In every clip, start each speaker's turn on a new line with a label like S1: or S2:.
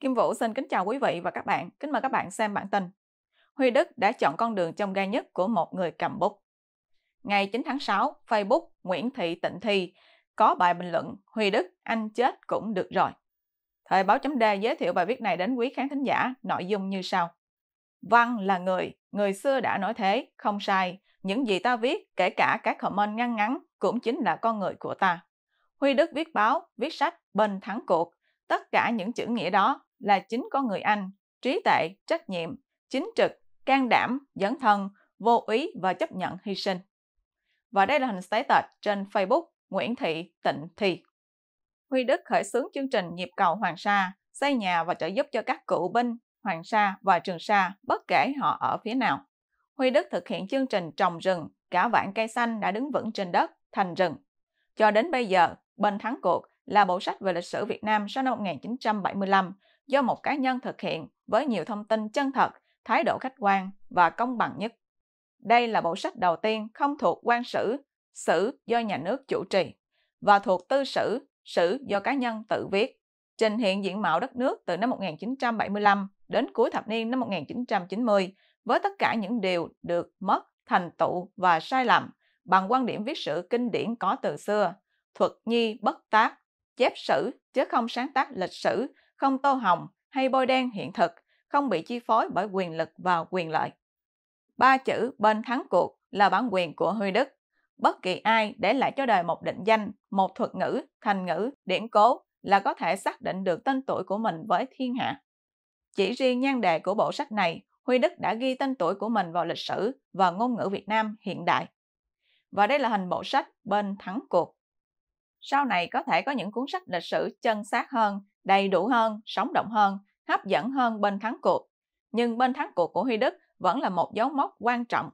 S1: Kim Vũ xin kính chào quý vị và các bạn. Kính mời các bạn xem bản tin. Huy Đức đã chọn con đường trong gai nhất của một người cầm bút. Ngày 9 tháng 6, Facebook Nguyễn Thị Tịnh Thi có bài bình luận Huy Đức anh chết cũng được rồi. Thời báo chấm D giới thiệu bài viết này đến quý khán thính giả nội dung như sau. Văn là người, người xưa đã nói thế, không sai. Những gì ta viết, kể cả các comment ngăn ngắn, cũng chính là con người của ta. Huy Đức viết báo, viết sách, bên thắng cuộc. Tất cả những chữ nghĩa đó là chính có người anh, trí tuệ, trách nhiệm, chính trực, can đảm, dấn thân, vô ý và chấp nhận hy sinh. Và đây là hình status trên Facebook Nguyễn Thị Tịnh Thi. Huy Đức khởi xướng chương trình nhịp cầu Hoàng Sa, xây nhà và trợ giúp cho các cựu binh Hoàng Sa và Trường Sa bất kể họ ở phía nào. Huy Đức thực hiện chương trình trồng rừng, cả vạn cây xanh đã đứng vững trên đất, thành rừng. Cho đến bây giờ, bên thắng cuộc là bộ sách về lịch sử Việt Nam sau năm 1975 do một cá nhân thực hiện với nhiều thông tin chân thật, thái độ khách quan và công bằng nhất. Đây là bộ sách đầu tiên không thuộc quan sử, sử do nhà nước chủ trì, và thuộc tư sử, sử do cá nhân tự viết, trình hiện diện mạo đất nước từ năm 1975 đến cuối thập niên năm 1990 với tất cả những điều được mất, thành tựu và sai lầm bằng quan điểm viết sử kinh điển có từ xưa, thuật nhi bất tác, chép sử chứ không sáng tác lịch sử không tô hồng hay bôi đen hiện thực, không bị chi phối bởi quyền lực và quyền lợi. Ba chữ bên thắng cuộc là bản quyền của Huy Đức. Bất kỳ ai để lại cho đời một định danh, một thuật ngữ, thành ngữ, điển cố là có thể xác định được tên tuổi của mình với thiên hạ. Chỉ riêng nhan đề của bộ sách này, Huy Đức đã ghi tên tuổi của mình vào lịch sử và ngôn ngữ Việt Nam hiện đại. Và đây là hình bộ sách Bên Thắng Cuộc sau này có thể có những cuốn sách lịch sử chân xác hơn, đầy đủ hơn, sống động hơn, hấp dẫn hơn bên thắng cuộc. Nhưng bên thắng cuộc của Huy Đức vẫn là một dấu mốc quan trọng,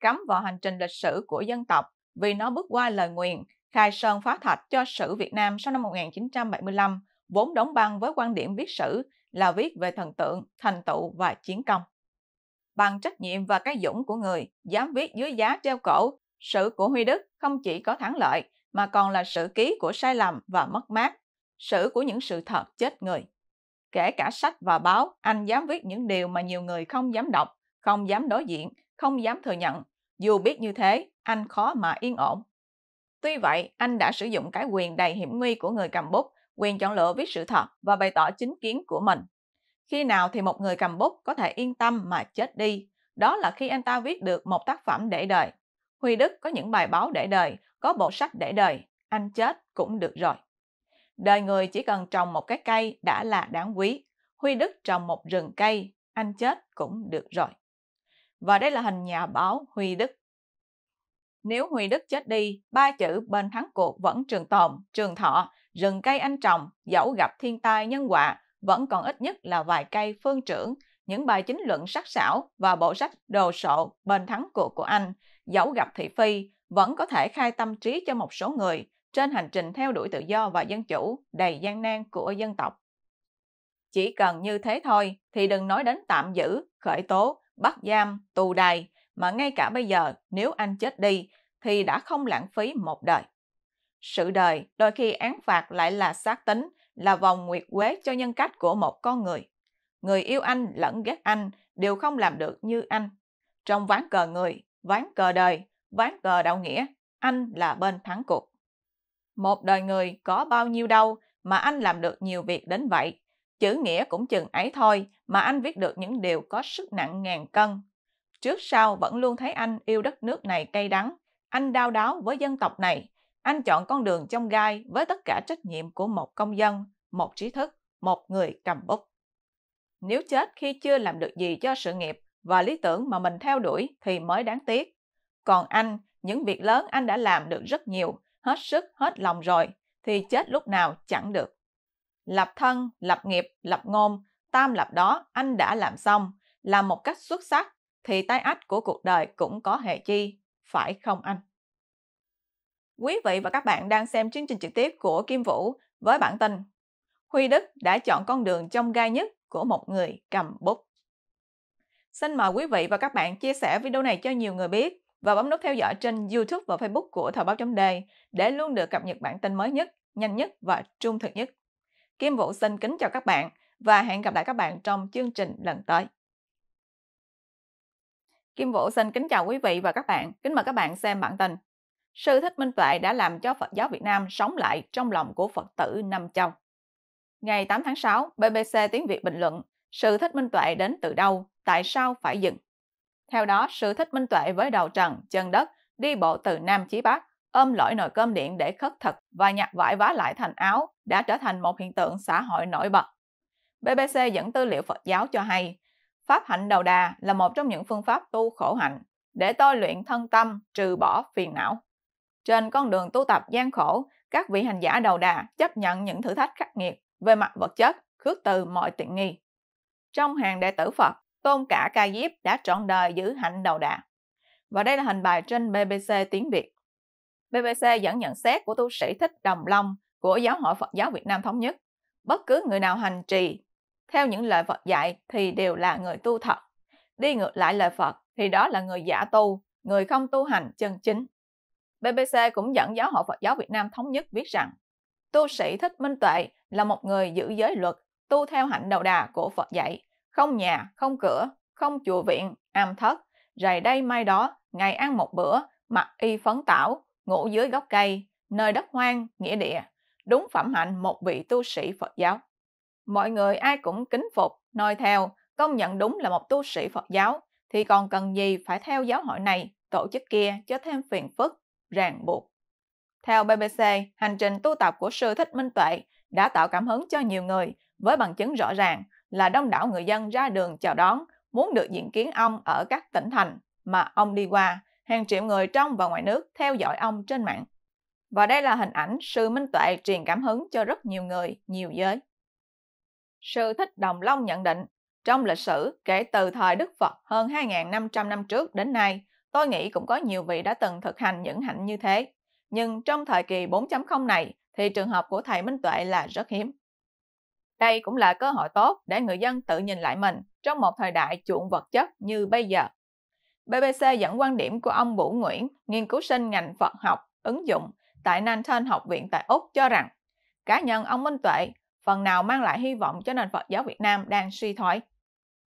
S1: cắm vào hành trình lịch sử của dân tộc vì nó bước qua lời nguyện khai sơn phá thạch cho sử Việt Nam sau năm 1975, vốn đóng băng với quan điểm viết sử là viết về thần tượng, thành tựu và chiến công. Bằng trách nhiệm và cái dũng của người, dám viết dưới giá treo cổ, sử của Huy Đức không chỉ có thắng lợi mà còn là sự ký của sai lầm và mất mát, sự của những sự thật chết người. Kể cả sách và báo, anh dám viết những điều mà nhiều người không dám đọc, không dám đối diện, không dám thừa nhận. Dù biết như thế, anh khó mà yên ổn. Tuy vậy, anh đã sử dụng cái quyền đầy hiểm nguy của người cầm bút, quyền chọn lựa viết sự thật và bày tỏ chính kiến của mình. Khi nào thì một người cầm bút có thể yên tâm mà chết đi, đó là khi anh ta viết được một tác phẩm để đời. Huy Đức có những bài báo để đời, có bộ sách để đời, anh chết cũng được rồi. Đời người chỉ cần trồng một cái cây đã là đáng quý. Huy Đức trồng một rừng cây, anh chết cũng được rồi. Và đây là hình nhà báo Huy Đức. Nếu Huy Đức chết đi, ba chữ bên thắng cuộc vẫn trường tồn, trường thọ, rừng cây anh trồng, dẫu gặp thiên tai nhân họa, vẫn còn ít nhất là vài cây phương trưởng, những bài chính luận sắc sảo và bộ sách đồ sộ bên thắng cuộc của anh, dẫu gặp thị phi, vẫn có thể khai tâm trí cho một số người trên hành trình theo đuổi tự do và dân chủ đầy gian nan của dân tộc. Chỉ cần như thế thôi thì đừng nói đến tạm giữ, khởi tố, bắt giam, tù đày, mà ngay cả bây giờ nếu anh chết đi thì đã không lãng phí một đời. Sự đời đôi khi án phạt lại là xác tính, là vòng nguyệt quế cho nhân cách của một con người. Người yêu anh lẫn ghét anh đều không làm được như anh. Trong ván cờ người, ván cờ đời, ván cờ đạo nghĩa, anh là bên thắng cuộc. Một đời người có bao nhiêu đâu mà anh làm được nhiều việc đến vậy. Chữ nghĩa cũng chừng ấy thôi mà anh viết được những điều có sức nặng ngàn cân. Trước sau vẫn luôn thấy anh yêu đất nước này cay đắng. Anh đau đáo với dân tộc này. Anh chọn con đường trong gai với tất cả trách nhiệm của một công dân, một trí thức, một người cầm bút. Nếu chết khi chưa làm được gì cho sự nghiệp và lý tưởng mà mình theo đuổi thì mới đáng tiếc. Còn anh, những việc lớn anh đã làm được rất nhiều, hết sức, hết lòng rồi, thì chết lúc nào chẳng được. Lập thân, lập nghiệp, lập ngôn, tam lập đó anh đã làm xong, làm một cách xuất sắc, thì tai ách của cuộc đời cũng có hệ chi, phải không anh? Quý vị và các bạn đang xem chương trình trực tiếp của Kim Vũ với bản tin Huy Đức đã chọn con đường trong gai nhất của một người cầm bút. Xin mời quý vị và các bạn chia sẻ video này cho nhiều người biết và bấm nút theo dõi trên YouTube và Facebook của Thời báo chấm đề để luôn được cập nhật bản tin mới nhất, nhanh nhất và trung thực nhất. Kim Vũ xin kính chào các bạn và hẹn gặp lại các bạn trong chương trình lần tới. Kim Vũ xin kính chào quý vị và các bạn, kính mời các bạn xem bản tin. Sư Thích Minh Tuệ đã làm cho Phật giáo Việt Nam sống lại trong lòng của Phật tử Nam Châu. Ngày 8 tháng 6, BBC Tiếng Việt bình luận Sư Thích Minh Tuệ đến từ đâu? Tại sao phải dừng? Theo đó, sự Thích Minh Tuệ với đầu trần, chân đất, đi bộ từ Nam chí Bắc, ôm lỗi nồi cơm điện để khất thực và nhặt vải vá lại thành áo đã trở thành một hiện tượng xã hội nổi bật. BBC dẫn tư liệu Phật giáo cho hay, Pháp hạnh đầu đà là một trong những phương pháp tu khổ hạnh để tôi luyện thân tâm trừ bỏ phiền não. Trên con đường tu tập gian khổ, các vị hành giả đầu đà chấp nhận những thử thách khắc nghiệt về mặt vật chất, khước từ mọi tiện nghi. Trong hàng đệ tử Phật, Tôn cả Ca Diếp đã trọn đời giữ hạnh đầu đà. Và đây là hình bài trên BBC tiếng Việt. BBC dẫn nhận xét của tu sĩ Thích Đồng Long của Giáo hội Phật giáo Việt Nam Thống nhất. Bất cứ người nào hành trì theo những lời Phật dạy thì đều là người tu thật. Đi ngược lại lời Phật thì đó là người giả tu, người không tu hành chân chính. BBC cũng dẫn Giáo hội Phật giáo Việt Nam Thống nhất viết rằng tu sĩ Thích Minh Tuệ là một người giữ giới luật, tu theo hạnh đầu đà của Phật dạy, không nhà, không cửa, không chùa viện, am thất, rày đây mai đó, ngày ăn một bữa, mặc y phấn tảo, ngủ dưới gốc cây, nơi đất hoang, nghĩa địa, đúng phẩm hạnh một vị tu sĩ Phật giáo. Mọi người ai cũng kính phục, noi theo, công nhận đúng là một tu sĩ Phật giáo, thì còn cần gì phải theo giáo hội này, tổ chức kia cho thêm phiền phức, ràng buộc. Theo BBC, hành trình tu tập của sư Thích Minh Tuệ đã tạo cảm hứng cho nhiều người với bằng chứng rõ ràng là đông đảo người dân ra đường chào đón, muốn được diện kiến ông ở các tỉnh thành mà ông đi qua. Hàng triệu người trong và ngoài nước theo dõi ông trên mạng. Và đây là hình ảnh sư Minh Tuệ truyền cảm hứng cho rất nhiều người, nhiều giới. Sư Thích Đồng Long nhận định, trong lịch sử kể từ thời Đức Phật hơn 2.500 năm trước đến nay, tôi nghĩ cũng có nhiều vị đã từng thực hành những hạnh như thế. Nhưng trong thời kỳ 4.0 này thì trường hợp của thầy Minh Tuệ là rất hiếm. Đây cũng là cơ hội tốt để người dân tự nhìn lại mình trong một thời đại chuộng vật chất như bây giờ. BBC dẫn quan điểm của ông Vũ Nguyễn, nghiên cứu sinh ngành Phật học ứng dụng tại Nanton Học viện tại Úc cho rằng cá nhân ông Minh Tuệ phần nào mang lại hy vọng cho nền Phật giáo Việt Nam đang suy thoái.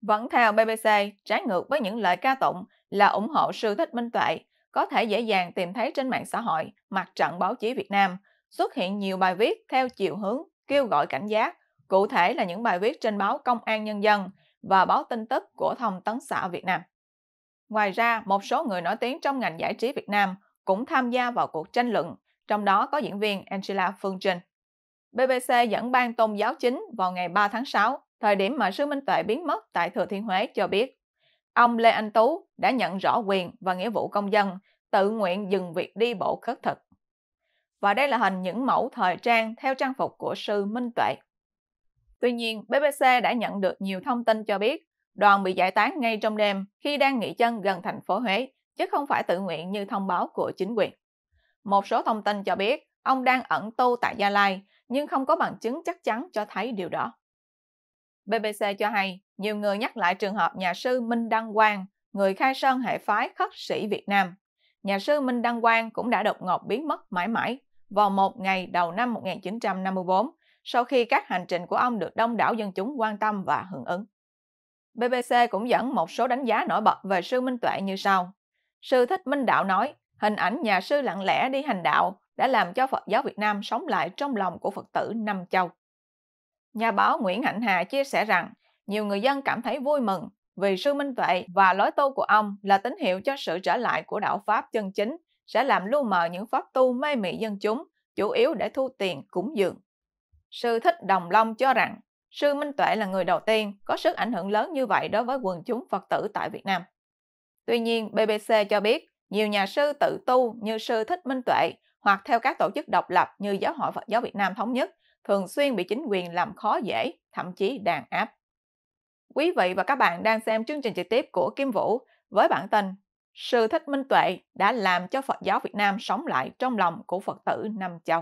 S1: Vẫn theo BBC, trái ngược với những lời ca tụng là ủng hộ sư thích Minh Tuệ, có thể dễ dàng tìm thấy trên mạng xã hội, mặt trận báo chí Việt Nam, xuất hiện nhiều bài viết theo chiều hướng kêu gọi cảnh giác cụ thể là những bài viết trên báo Công an Nhân dân và báo tin tức của Thông tấn xã Việt Nam. Ngoài ra, một số người nổi tiếng trong ngành giải trí Việt Nam cũng tham gia vào cuộc tranh luận, trong đó có diễn viên Angela Phương Trinh. BBC dẫn ban tôn giáo chính vào ngày 3 tháng 6, thời điểm mà Sư Minh Tuệ biến mất tại Thừa Thiên Huế cho biết, ông Lê Anh Tú đã nhận rõ quyền và nghĩa vụ công dân, tự nguyện dừng việc đi bộ khất thực. Và đây là hình những mẫu thời trang theo trang phục của Sư Minh Tuệ. Tuy nhiên, BBC đã nhận được nhiều thông tin cho biết đoàn bị giải tán ngay trong đêm khi đang nghỉ chân gần thành phố Huế, chứ không phải tự nguyện như thông báo của chính quyền. Một số thông tin cho biết ông đang ẩn tu tại Gia Lai, nhưng không có bằng chứng chắc chắn cho thấy điều đó. BBC cho hay, nhiều người nhắc lại trường hợp nhà sư Minh Đăng Quang, người khai sơn hệ phái khất sĩ Việt Nam. Nhà sư Minh Đăng Quang cũng đã đột ngột biến mất mãi mãi vào một ngày đầu năm 1954 sau khi các hành trình của ông được đông đảo dân chúng quan tâm và hưởng ứng. BBC cũng dẫn một số đánh giá nổi bật về sư Minh Tuệ như sau. Sư Thích Minh Đạo nói, hình ảnh nhà sư lặng lẽ đi hành đạo đã làm cho Phật giáo Việt Nam sống lại trong lòng của Phật tử Nam Châu. Nhà báo Nguyễn Hạnh Hà chia sẻ rằng, nhiều người dân cảm thấy vui mừng vì sư Minh Tuệ và lối tu của ông là tín hiệu cho sự trở lại của đạo Pháp chân chính sẽ làm lu mờ những pháp tu mê mị dân chúng, chủ yếu để thu tiền cúng dường. Sư Thích Đồng Long cho rằng Sư Minh Tuệ là người đầu tiên có sức ảnh hưởng lớn như vậy đối với quần chúng Phật tử tại Việt Nam. Tuy nhiên, BBC cho biết nhiều nhà sư tự tu như Sư Thích Minh Tuệ hoặc theo các tổ chức độc lập như Giáo hội Phật giáo Việt Nam Thống nhất thường xuyên bị chính quyền làm khó dễ, thậm chí đàn áp. Quý vị và các bạn đang xem chương trình trực tiếp của Kim Vũ với bản tin Sư Thích Minh Tuệ đã làm cho Phật giáo Việt Nam sống lại trong lòng của Phật tử Nam Châu.